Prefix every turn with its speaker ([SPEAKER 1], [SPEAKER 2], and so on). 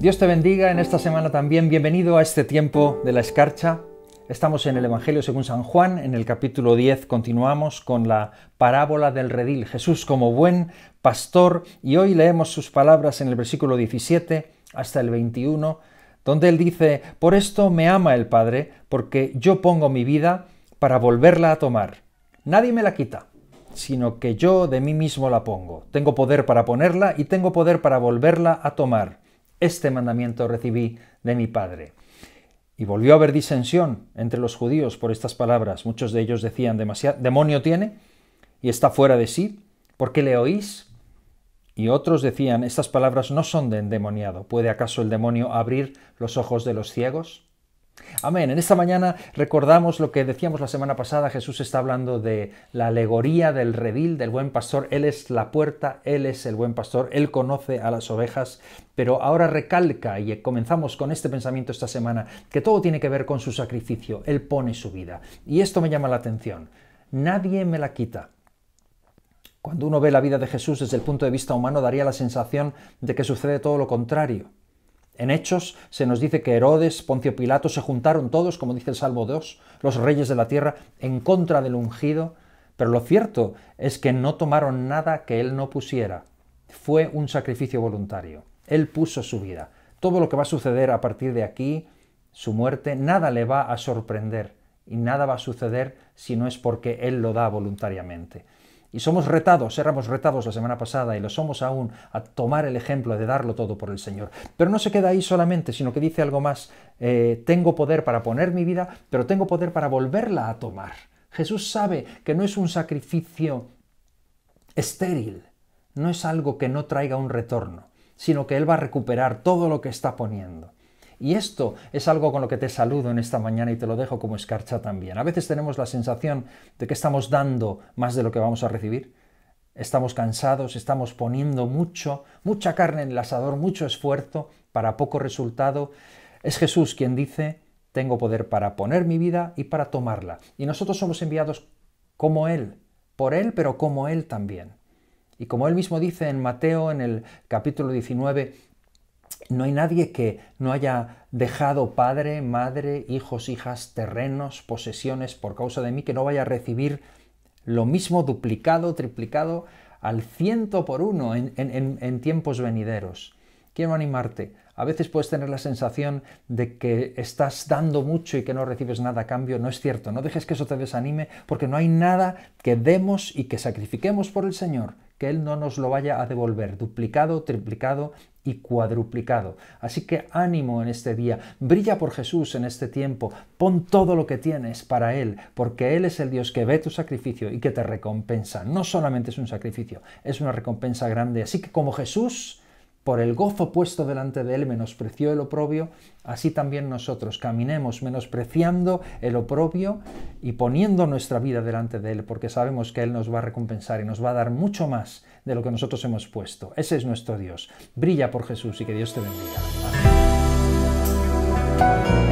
[SPEAKER 1] Dios te bendiga en esta semana también. Bienvenido a este tiempo de la escarcha. Estamos en el Evangelio según San Juan, en el capítulo 10 continuamos con la parábola del redil, Jesús como buen pastor, y hoy leemos sus palabras en el versículo 17 hasta el 21, donde él dice, Por esto me ama el Padre, porque yo pongo mi vida para volverla a tomar. Nadie me la quita, sino que yo de mí mismo la pongo. Tengo poder para ponerla y tengo poder para volverla a tomar. Este mandamiento recibí de mi Padre. Y volvió a haber disensión entre los judíos por estas palabras. Muchos de ellos decían, demonio tiene y está fuera de sí, ¿por qué le oís? Y otros decían, estas palabras no son de endemoniado. ¿Puede acaso el demonio abrir los ojos de los ciegos? Amén. En esta mañana recordamos lo que decíamos la semana pasada. Jesús está hablando de la alegoría del redil, del buen pastor. Él es la puerta, Él es el buen pastor, Él conoce a las ovejas. Pero ahora recalca, y comenzamos con este pensamiento esta semana, que todo tiene que ver con su sacrificio. Él pone su vida. Y esto me llama la atención. Nadie me la quita. Cuando uno ve la vida de Jesús desde el punto de vista humano, daría la sensación de que sucede todo lo contrario. En Hechos se nos dice que Herodes, Poncio Pilato se juntaron todos, como dice el Salmo 2, los reyes de la tierra, en contra del ungido, pero lo cierto es que no tomaron nada que él no pusiera. Fue un sacrificio voluntario. Él puso su vida. Todo lo que va a suceder a partir de aquí, su muerte, nada le va a sorprender y nada va a suceder si no es porque él lo da voluntariamente. Y somos retados, éramos retados la semana pasada y lo somos aún a tomar el ejemplo de darlo todo por el Señor. Pero no se queda ahí solamente, sino que dice algo más, eh, tengo poder para poner mi vida, pero tengo poder para volverla a tomar. Jesús sabe que no es un sacrificio estéril, no es algo que no traiga un retorno, sino que Él va a recuperar todo lo que está poniendo. Y esto es algo con lo que te saludo en esta mañana y te lo dejo como escarcha también. A veces tenemos la sensación de que estamos dando más de lo que vamos a recibir. Estamos cansados, estamos poniendo mucho, mucha carne en el asador, mucho esfuerzo para poco resultado. Es Jesús quien dice, tengo poder para poner mi vida y para tomarla. Y nosotros somos enviados como Él, por Él, pero como Él también. Y como Él mismo dice en Mateo, en el capítulo 19, no hay nadie que no haya dejado padre, madre, hijos, hijas, terrenos, posesiones por causa de mí, que no vaya a recibir lo mismo duplicado, triplicado al ciento por uno en, tiempos venideros. Quiero animarte. A veces puedes tener la sensación de que estás dando mucho y que no recibes nada a cambio. No es cierto. No dejes que eso te desanime porque no hay nada que demos y que sacrifiquemos por el Señor que Él no nos lo vaya a devolver, duplicado, triplicado y cuadruplicado. Así que ánimo en este día, brilla por Jesús en este tiempo, pon todo lo que tienes para Él, porque Él es el Dios que ve tu sacrificio y que te recompensa. No solamente es un sacrificio, es una recompensa grande. Así que como Jesús, por el gozo puesto delante de él menospreció el oprobio, así también nosotros caminemos menospreciando el oprobio y poniendo nuestra vida delante de él, porque sabemos que él nos va a recompensar y nos va a dar mucho más de lo que nosotros hemos puesto. Ese es nuestro Dios. Brilla por Jesús y que Dios te bendiga.